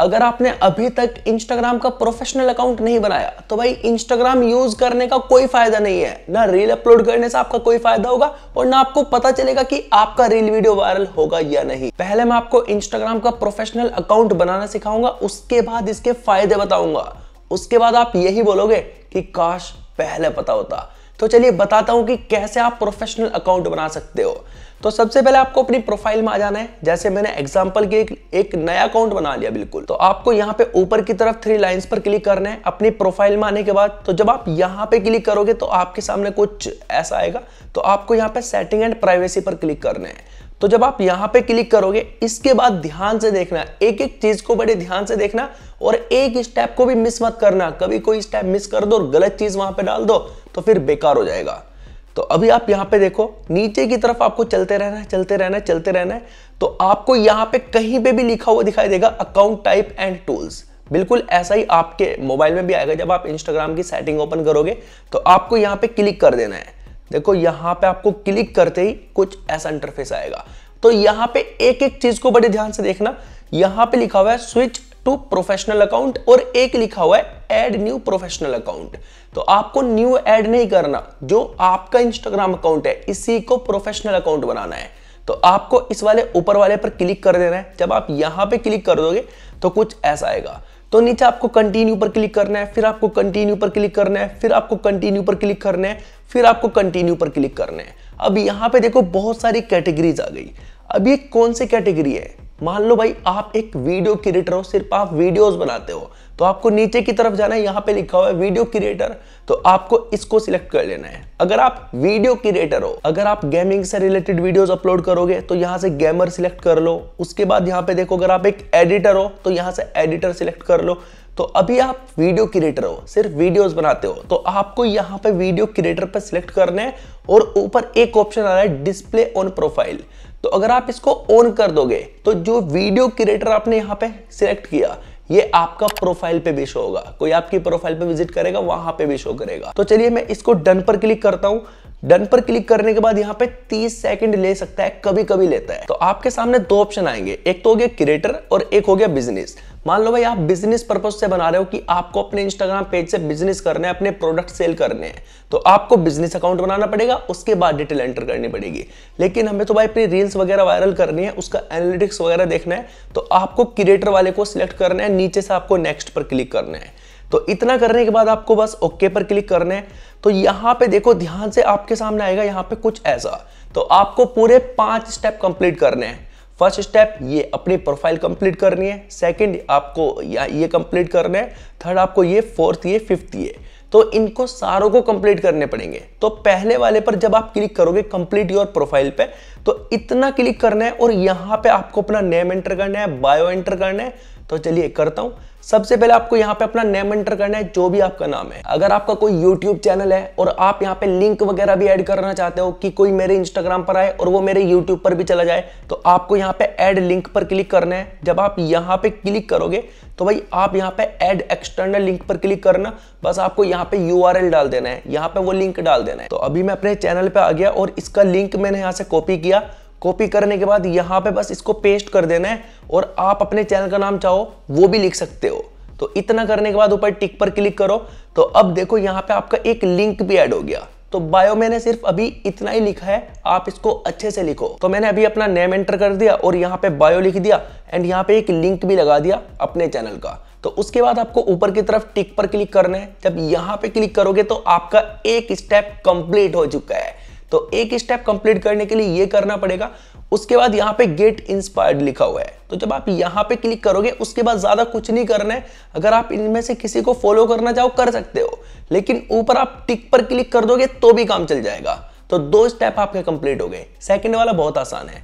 अगर आपने अभी तक इंस्टाग्राम का प्रोफेशनल अकाउंट नहीं बनाया तो भाई इंस्टाग्राम यूज करने का कोई फायदा नहीं है ना रील अपलोड करने से आपका कोई फायदा होगा और ना आपको पता चलेगा कि आपका रील वीडियो वायरल होगा या नहीं पहले मैं आपको इंस्टाग्राम का प्रोफेशनल अकाउंट बनाना सिखाऊंगा उसके बाद इसके फायदे बताऊंगा उसके बाद आप यही बोलोगे कि काश पहले पता होता तो चलिए बताता हूं कि कैसे आप प्रोफेशनल अकाउंट बना सकते हो तो सबसे पहले आपको अपनी प्रोफाइल में आ जाना है जैसे मैंने एग्जांपल के एक, एक नया अकाउंट बना लिया बिल्कुल तो आपको यहाँ पे ऊपर की तरफ थ्री लाइंस पर क्लिक करना है अपनी प्रोफाइल में आने के बाद तो जब आप यहाँ पे क्लिक करोगे तो आपके सामने कुछ ऐसा आएगा तो आपको यहाँ पे सेटिंग एंड प्राइवेसी पर क्लिक करना है तो जब आप यहां पे क्लिक करोगे इसके बाद ध्यान से देखना एक एक चीज को बड़े ध्यान से देखना और एक स्टेप को भी मिस मत करना कभी कोई स्टेप मिस कर दो और गलत चीज वहां पे डाल दो तो फिर बेकार हो जाएगा तो अभी आप यहाँ पे देखो नीचे की तरफ आपको चलते रहना है चलते रहना है चलते रहना है तो आपको यहां पे कहीं पे भी लिखा हुआ दिखाई देगा अकाउंट टाइप एंड टूल्स बिल्कुल ऐसा ही आपके मोबाइल में भी आएगा जब आप इंस्टाग्राम की सेटिंग ओपन करोगे तो आपको यहाँ पे क्लिक कर देना है देखो यहां पे आपको क्लिक करते ही कुछ ऐसा इंटरफेस आएगा तो यहाँ पे एक एक चीज को बड़े ध्यान से देखना यहां पे लिखा हुआ है स्विच टू प्रोफेशनल अकाउंट और एक लिखा हुआ है एड न्यू प्रोफेशनल अकाउंट तो आपको न्यू एड नहीं करना जो आपका इंस्टाग्राम अकाउंट है इसी को प्रोफेशनल अकाउंट बनाना है तो आपको इस वाले ऊपर वाले पर क्लिक कर देना है जब आप यहां पे क्लिक कर दोगे तो कुछ ऐसा आएगा तो नीचे आपको कंटिन्यू पर क्लिक करना है फिर आपको कंटिन्यू पर क्लिक करना है फिर आपको कंटिन्यू पर क्लिक करना है फिर आपको कंटिन्यू पर क्लिक करना है अब यहाँ पे देखो बहुत सारी कैटेगरीज आ गई अब ये कौन सी कैटेगरी है मान लो भाई आप एक वीडियो क्रिएटर हो सिर्फ आप वीडियोस बनाते हो तो आपको नीचे की तरफ जाना है यहाँ पे लिखा हुआ है वीडियो क्रिएटर तो आपको इसको सिलेक्ट कर लेना है अगर आप वीडियो क्रिएटर हो अगर आप गेमिंग से रिलेटेड वीडियोस अपलोड करोगे तो यहाँ से गेमर सिलेक्ट कर लो उसके बाद यहाँ पे देखो अगर आप एक एडिटर हो तो यहाँ से एडिटर सिलेक्ट कर लो तो अभी आप वीडियो क्रिएटर हो सिर्फ वीडियोस बनाते हो तो आपको यहाँ पे वीडियो क्रिएटर पर सिलेक्ट करना है और ऊपर एक ऑप्शन आ रहा है डिस्प्ले ऑन प्रोफाइल तो अगर आप इसको ऑन कर दोगे तो जो वीडियो क्रिएटर आपने यहाँ पे सिलेक्ट किया ये आपका प्रोफाइल पे भी शो होगा कोई आपकी प्रोफाइल पे विजिट करेगा वहां पे भी शो करेगा तो चलिए मैं इसको डन पर क्लिक करता हूँ डन पर क्लिक करने के बाद यहाँ पे 30 सेकंड ले सकता है कभी कभी लेता है तो आपके सामने दो ऑप्शन आएंगे एक तो हो गया क्रिएटर और एक हो गया बिजनेस मान लो भाई आप बिजनेस पर्पज से बना रहे हो कि आपको अपने इंस्टाग्राम पेज से बिजनेस करने अपने प्रोडक्ट सेल करने हैं तो आपको बिजनेस अकाउंट बनाना पड़ेगा उसके बाद डिटेल एंटर करनी पड़ेगी लेकिन हमें तो भाई अपनी रील्स वगैरह वायरल करनी है उसका एनालिटिक्स वगैरह देखना है तो आपको क्रिएटर वाले को सिलेक्ट करना है नीचे से आपको नेक्स्ट पर क्लिक करना है तो इतना करने के बाद आपको बस ओके पर क्लिक करना है तो यहाँ पे देखो ध्यान से आपके सामने आएगा यहाँ पे कुछ ऐसा तो आपको पूरे पांच स्टेप कंप्लीट करने हैं फर्स्ट स्टेप ये अपनी प्रोफाइल कंप्लीट करनी है सेकंड आपको ये कंप्लीट करना है थर्ड आपको ये फोर्थ ये फिफ्थ ये तो इनको सारों को कंप्लीट करने पड़ेंगे तो पहले वाले पर जब आप क्लिक करोगे कंप्लीट योर प्रोफाइल पे तो इतना क्लिक करना है और यहाँ पे आपको अपना नेम एंटर करना है बायो एंटर करना है तो चलिए करता हूँ सबसे पहले आपको यहाँ पे अपना नेम एंटर करना है जो भी आपका नाम है अगर आपका कोई YouTube चैनल है और आप यहाँ पे लिंक वगैरह भी ऐड करना चाहते हो कि कोई मेरे Instagram पर आए और वो मेरे YouTube पर भी चला जाए तो आपको यहाँ पे ऐड लिंक पर क्लिक करना है जब आप यहाँ पे क्लिक करोगे तो भाई आप यहाँ पे ऐड एक्सटर्नल लिंक पर क्लिक करना बस आपको यहाँ पे यू डाल देना है यहाँ पे वो लिंक डाल देना है तो अभी मैं अपने चैनल पर आ गया और इसका लिंक मैंने यहाँ से कॉपी किया कॉपी करने के बाद यहाँ पे बस इसको पेस्ट कर देना है और आप अपने चैनल का नाम चाहो वो भी लिख सकते हो तो इतना करने के बाद ऊपर टिक पर क्लिक करो तो अब देखो यहाँ पे आपका एक लिंक भी ऐड हो गया तो बायो मैंने सिर्फ अभी इतना ही लिखा है आप इसको अच्छे से लिखो तो मैंने अभी अपना नेम एंटर कर दिया और यहाँ पे बायो लिख दिया एंड यहाँ पे एक लिंक भी लगा दिया अपने चैनल का तो उसके बाद आपको ऊपर की तरफ टिक पर क्लिक करना है जब यहाँ पे क्लिक करोगे तो आपका एक स्टेप कंप्लीट हो चुका है तो एक स्टेप कंप्लीट करने के लिए ये करना पड़ेगा उसके बाद यहाँ पे गेट इंस्पायर्ड लिखा हुआ है तो जब आप यहाँ पे क्लिक करोगे उसके बाद ज़्यादा कुछ नहीं करना है अगर आप इनमें से किसी को फॉलो करना चाहो कर सकते हो लेकिन ऊपर आप टिक पर क्लिक कर दोगे तो भी काम चल जाएगा तो दो स्टेप आपके कंप्लीट हो गए सेकेंड वाला बहुत आसान है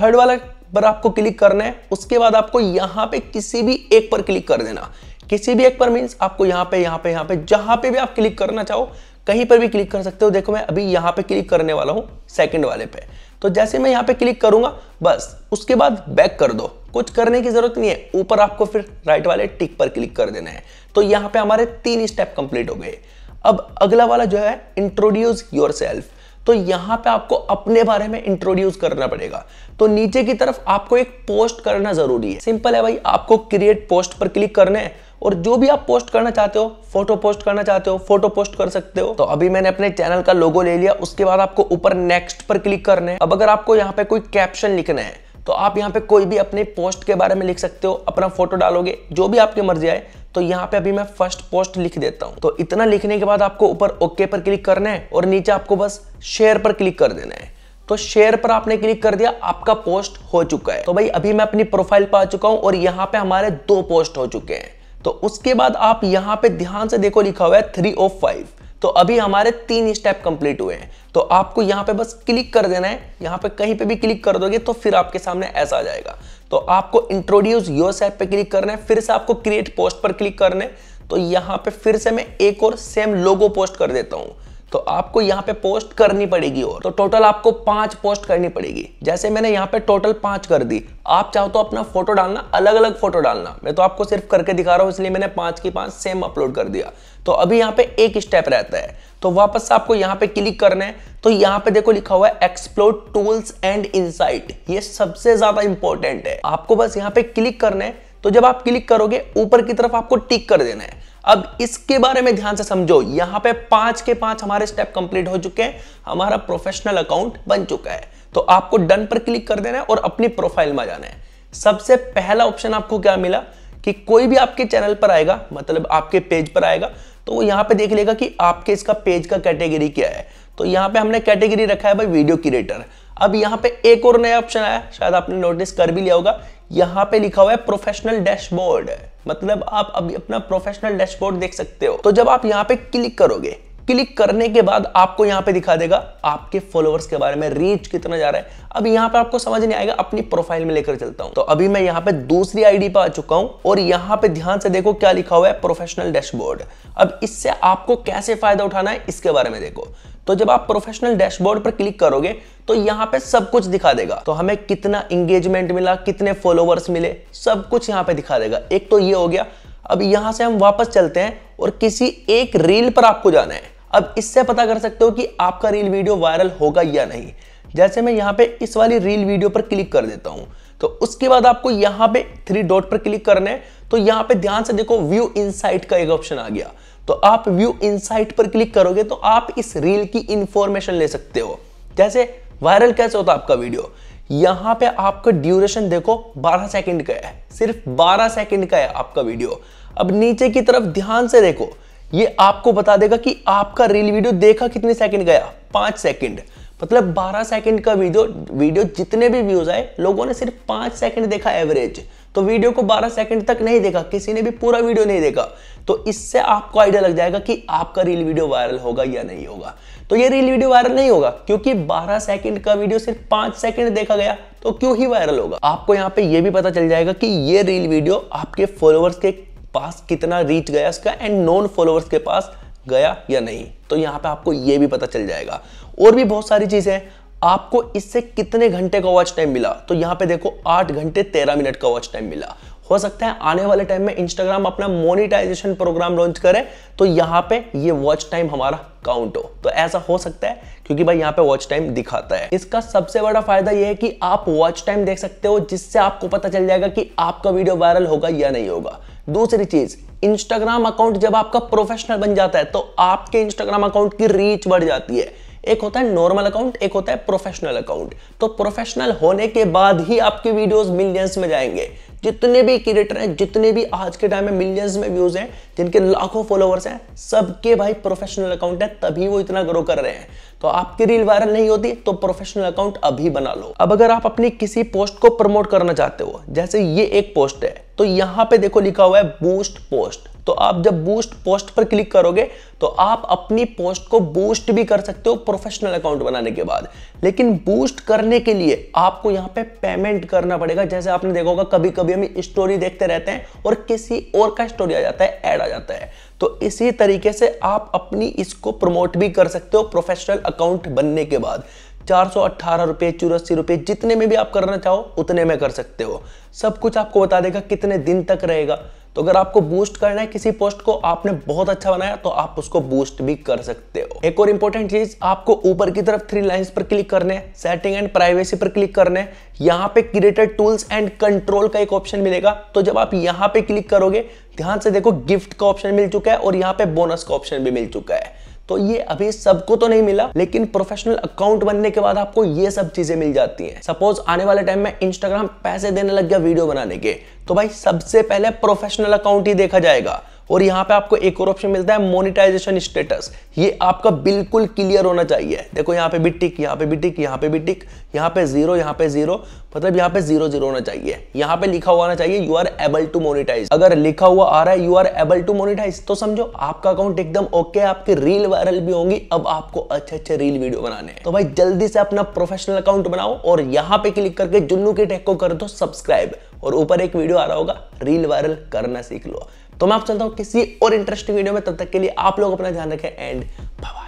थर्ड वाला पर आपको क्लिक करना है उसके बाद आपको यहाँ पे किसी भी एक पर क्लिक कर देना किसी भी एक पर मीन्स आपको यहाँ पे यहाँ पे यहाँ पे जहां पे भी आप क्लिक करना चाहो कहीं पर भी क्लिक कर सकते हो देखो मैं अभी यहाँ पे क्लिक करने वाला हूँ सेकंड वाले पे तो जैसे मैं यहाँ पे क्लिक करूंगा बस उसके बाद बैक कर दो कुछ करने की जरूरत नहीं है ऊपर आपको फिर राइट वाले टिक पर क्लिक कर देना है तो यहाँ पे हमारे तीन स्टेप कंप्लीट हो गए अब अगला वाला जो है इंट्रोड्यूस योर सेल्फ तो यहाँ पे आपको अपने बारे में इंट्रोड्यूस करना पड़ेगा तो नीचे की तरफ आपको एक पोस्ट करना जरूरी है सिंपल है भाई आपको क्रिएट पोस्ट पर क्लिक करना है और जो भी आप पोस्ट करना चाहते हो फोटो पोस्ट करना चाहते हो फोटो पोस्ट कर सकते हो तो अभी मैंने अपने चैनल का लोगो ले लिया उसके बाद आपको ऊपर नेक्स्ट पर क्लिक करना है अब अगर आपको यहाँ पे कोई कैप्शन लिखना है तो आप यहाँ पे कोई भी अपने पोस्ट के बारे में लिख सकते हो अपना फोटो डालोगे जो भी आपकी मर्जी आए तो यहाँ पे अभी मैं फर्स्ट पोस्ट लिख देता हूँ तो इतना लिखने के बाद आपको ऊपर ओके पर क्लिक करना है और नीचे आपको बस शेयर पर क्लिक कर देना है तो शेयर पर आपने क्लिक कर दिया आपका पोस्ट हो चुका है तो भाई अभी मैं अपनी प्रोफाइल पर आ चुका हूँ और यहाँ पे हमारे दो पोस्ट हो चुके हैं तो उसके बाद आप यहां पे ध्यान से देखो लिखा हुआ है थ्री ओ फाइव तो अभी हमारे तीन स्टेप कंप्लीट हुए हैं तो आपको यहां पे बस क्लिक कर देना है यहां पे कहीं पे भी क्लिक कर दोगे तो फिर आपके सामने ऐसा आ जाएगा तो आपको इंट्रोड्यूस योर सेल्फ पे क्लिक करना है फिर से आपको क्रिएट पोस्ट पर क्लिक करना है तो यहां पे फिर से मैं एक और सेम लोगो पोस्ट कर देता हूं तो आपको यहाँ पे पोस्ट करनी पड़ेगी और तो टोटल आपको पांच पोस्ट करनी पड़ेगी जैसे मैंने यहाँ पे टोटल पांच कर दी आप चाहो तो अपना फोटो डालना अलग अलग फोटो डालना मैं तो आपको सिर्फ करके दिखा रहा हूँ इसलिए मैंने पांच की पांच सेम अपलोड कर दिया तो अभी यहाँ पे एक स्टेप रहता है तो वापस आपको यहाँ पे क्लिक करना है तो यहाँ पे देखो लिखा हुआ है एक्सप्लोर टूल्स एंड इनसाइट ये सबसे ज्यादा इंपॉर्टेंट है आपको बस यहाँ पे क्लिक करना है तो जब आप क्लिक करोगे ऊपर की तरफ आपको टिक कर देना है अब इसके बारे में ध्यान से समझो यहां पे पांच के पांच हमारे स्टेप कंप्लीट हो चुके हैं हमारा प्रोफेशनल अकाउंट बन चुका है तो आपको डन पर क्लिक कर देना है और अपनी प्रोफाइल में जाना है सबसे पहला ऑप्शन आपको क्या मिला कि कोई भी आपके चैनल पर आएगा मतलब आपके पेज पर आएगा तो वो यहां पे देख लेगा कि आपके इसका पेज का कैटेगरी क्या है तो यहां पे हमने कैटेगरी रखा है भाई वीडियो क्रिएटर अब यहां पे एक और नया ऑप्शन आया शायद आपने नोटिस कर भी लिया होगा यहां पे लिखा हुआ है प्रोफेशनल डैशबोर्ड मतलब आप अभी अपना प्रोफेशनल डैशबोर्ड देख सकते हो तो जब आप यहाँ पे क्लिक करोगे क्लिक करने के बाद आपको यहाँ पे दिखा देगा आपके फॉलोअर्स के बारे में रीच कितना जा रहा है अब यहाँ पे आपको समझ नहीं आएगा अपनी प्रोफाइल में लेकर चलता हूं तो अभी मैं यहाँ पे दूसरी आईडी पर आ चुका हूं और यहाँ पे ध्यान से देखो क्या लिखा हुआ है प्रोफेशनल डैशबोर्ड अब इससे आपको कैसे फायदा उठाना है इसके बारे में देखो तो जब आप प्रोफेशनल डैशबोर्ड पर क्लिक करोगे तो यहाँ पे सब कुछ दिखा देगा तो हमें कितना इंगेजमेंट मिला कितने फॉलोवर्स मिले सब कुछ यहाँ पे दिखा देगा एक तो ये हो गया अब यहाँ से हम वापस चलते हैं और किसी एक रील पर आपको जाना है अब इससे पता कर सकते हो कि आपका रील वीडियो वायरल होगा या नहीं जैसे मैं यहाँ पे इस वाली रील वीडियो पर क्लिक कर देता हूँ तो उसके बाद आपको यहाँ पे थ्री डॉट पर क्लिक करना है तो यहाँ पे ध्यान से देखो व्यू इनसाइट का एक ऑप्शन आ गया तो आप व्यू इनसाइट पर क्लिक करोगे तो आप इस रील की इंफॉर्मेशन ले सकते हो जैसे वायरल कैसे होता आपका वीडियो यहां पे आपका ड्यूरेशन देखो 12 सेकंड का है सिर्फ 12 सेकंड का है आपका वीडियो अब नीचे की तरफ ध्यान से देखो ये आपको बता देगा कि आपका रील वीडियो देखा कितने सेकंड गया पांच सेकंड मतलब 12 सेकंड का वीडियो वीडियो जितने भी व्यूज आए लोगों ने सिर्फ पांच सेकंड देखा एवरेज तो वीडियो को 12 सेकंड तक नहीं देखा किसी ने भी पूरा वीडियो नहीं देखा तो इससे आपको आइडिया लग जाएगा कि आपका रील वीडियो वायरल होगा या नहीं होगा तो ये रील वीडियो वायरल नहीं होगा क्योंकि 12 सेकंड का वीडियो सिर्फ 5 सेकंड देखा गया तो क्यों ही वायरल होगा आपको यहाँ पे ये भी पता चल जाएगा कि ये रील वीडियो आपके फॉलोअर्स के पास कितना रीच गया उसका एंड नॉन फॉलोअर्स के पास गया या नहीं तो यहाँ पे आपको ये भी पता चल जाएगा और भी बहुत सारी चीज़ें हैं आपको इससे कितने घंटे का वॉच टाइम मिला तो यहां पे देखो आठ घंटे तेरह मिनट का वॉच टाइम मिला हो सकता है आने वाले टाइम में इंस्टाग्राम अपना मोनिटाइजेशन प्रोग्राम लॉन्च करे तो यहां पे ये वॉच टाइम हमारा काउंट हो तो ऐसा हो सकता है क्योंकि भाई यहां पे वॉच टाइम दिखाता है इसका सबसे बड़ा फायदा यह है कि आप वॉच टाइम देख सकते हो जिससे आपको पता चल जाएगा कि आपका वीडियो वायरल होगा या नहीं होगा दूसरी चीज इंस्टाग्राम अकाउंट जब आपका प्रोफेशनल बन जाता है तो आपके इंस्टाग्राम अकाउंट की रीच बढ़ जाती है एक होता है नॉर्मल अकाउंट एक होता है प्रोफेशनल अकाउंट तो प्रोफेशनल होने के बाद ही आपकी वीडियोस मिलियंस में जाएंगे जितने भी क्रिएटर हैं जितने भी आज के टाइम में मिलियंस में व्यूज हैं जिनके लाखों फॉलोअर्स हैं सबके भाई प्रोफेशनल अकाउंट है तभी वो इतना ग्रो कर रहे हैं तो आपकी रील वायरल नहीं होती तो प्रोफेशनल अकाउंट अभी बना लो अब अगर आप अपनी किसी पोस्ट को प्रमोट करना चाहते हो जैसे ये एक पोस्ट है तो यहाँ पे देखो लिखा हुआ है बूस्ट पोस्ट तो आप जब बूस्ट पोस्ट पर क्लिक करोगे तो आप अपनी पोस्ट को बूस्ट भी कर सकते हो प्रोफेशनल अकाउंट बनाने के बाद लेकिन बूस्ट करने के लिए आपको यहाँ पे पेमेंट करना पड़ेगा जैसे आपने देखा होगा कभी कभी हम स्टोरी देखते रहते हैं और किसी और का स्टोरी आ जाता है एड आ जाता है तो इसी तरीके से आप अपनी इसको प्रमोट भी कर सकते हो प्रोफेशनल अकाउंट बनने के बाद चार सौ अट्ठारह रुपये चौरासी रुपये जितने में भी आप करना चाहो उतने में कर सकते हो सब कुछ आपको बता देगा कितने दिन तक रहेगा तो अगर आपको बूस्ट करना है किसी पोस्ट को आपने बहुत अच्छा बनाया तो आप उसको बूस्ट भी कर सकते हो एक और इंपॉर्टेंट चीज आपको ऊपर की तरफ थ्री लाइन पर क्लिक करने सेटिंग एंड प्राइवेसी पर क्लिक करने यहाँ पे क्रिएटेड टूल्स एंड कंट्रोल का एक ऑप्शन मिलेगा तो जब आप यहाँ पे क्लिक करोगे ध्यान से देखो गिफ्ट का ऑप्शन मिल चुका है और यहाँ पे बोनस का ऑप्शन भी मिल चुका है तो ये अभी सबको तो नहीं मिला लेकिन प्रोफेशनल अकाउंट बनने के बाद आपको ये सब चीजें मिल जाती हैं सपोज आने वाले टाइम में इंस्टाग्राम पैसे देने लग गया वीडियो बनाने के तो भाई सबसे पहले प्रोफेशनल अकाउंट ही देखा जाएगा और यहाँ पे आपको एक और ऑप्शन मिलता है मोनिटाइजेशन स्टेटस ये आपका बिल्कुल क्लियर होना चाहिए देखो यहाँ पे भी टिक यहाँ पे भी टिक यहाँ पे भी टिक यहाँ पे जीरो यहाँ पे जीरो मतलब यहाँ पे जीरो जीरो होना चाहिए यहाँ पे लिखा हुआ होना चाहिए you are able to monetise अगर लिखा हुआ आ रहा है you are able to monetise तो समझो आपका अकाउंट एकदम ओके आपकी रील वायरल भी होंगी अब आपको अच्छे अच्छे रील वीडियो बनाने तो भाई जल्दी से अपना प्रोफेशनल अकाउंट बनाओ और यहाँ पे क्लिक करके जुन्नू के टेक को कर दो सब्सक्राइब और ऊपर एक वीडियो आ रहा होगा रील वायरल करना सीख लो तो मैं आप चलता हूँ किसी और इंटरेस्टिंग वीडियो में तब तक के लिए आप लोग अपना ध्यान रखें एंड बाय